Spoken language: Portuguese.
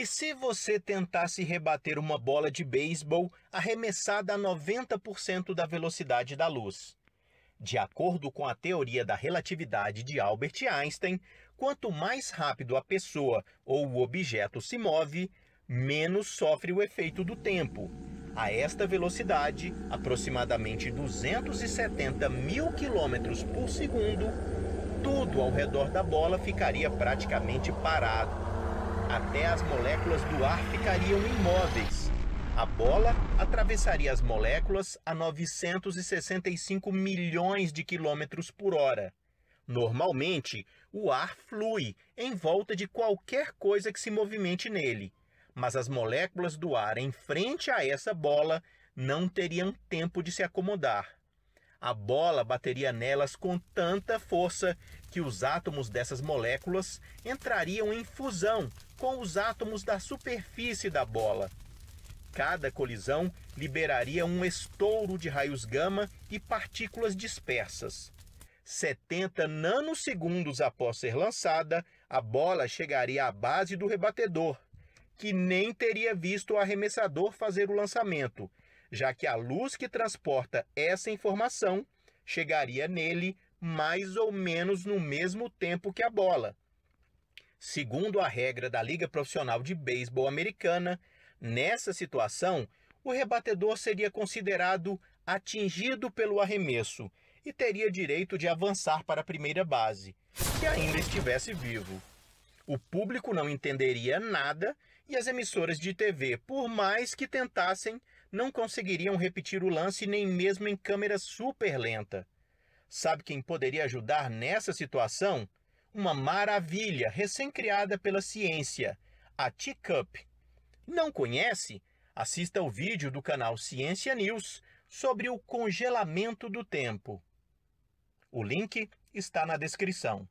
E se você tentasse rebater uma bola de beisebol arremessada a 90% da velocidade da luz? De acordo com a teoria da relatividade de Albert Einstein, quanto mais rápido a pessoa ou o objeto se move, menos sofre o efeito do tempo. A esta velocidade, aproximadamente 270 mil quilômetros por segundo, tudo ao redor da bola ficaria praticamente parado até as moléculas do ar ficariam imóveis. A bola atravessaria as moléculas a 965 milhões de quilômetros por hora. Normalmente, o ar flui em volta de qualquer coisa que se movimente nele, mas as moléculas do ar em frente a essa bola não teriam tempo de se acomodar a bola bateria nelas com tanta força que os átomos dessas moléculas entrariam em fusão com os átomos da superfície da bola. Cada colisão liberaria um estouro de raios gama e partículas dispersas. 70 nanosegundos após ser lançada, a bola chegaria à base do rebatedor, que nem teria visto o arremessador fazer o lançamento, já que a luz que transporta essa informação chegaria nele mais ou menos no mesmo tempo que a bola. Segundo a regra da Liga Profissional de Beisebol Americana, nessa situação, o rebatedor seria considerado atingido pelo arremesso e teria direito de avançar para a primeira base, se ainda estivesse vivo. O público não entenderia nada e as emissoras de TV, por mais que tentassem, não conseguiriam repetir o lance nem mesmo em câmera super lenta. Sabe quem poderia ajudar nessa situação? Uma maravilha recém-criada pela ciência, a T-Cup. Não conhece? Assista ao vídeo do canal Ciência News sobre o congelamento do tempo. O link está na descrição.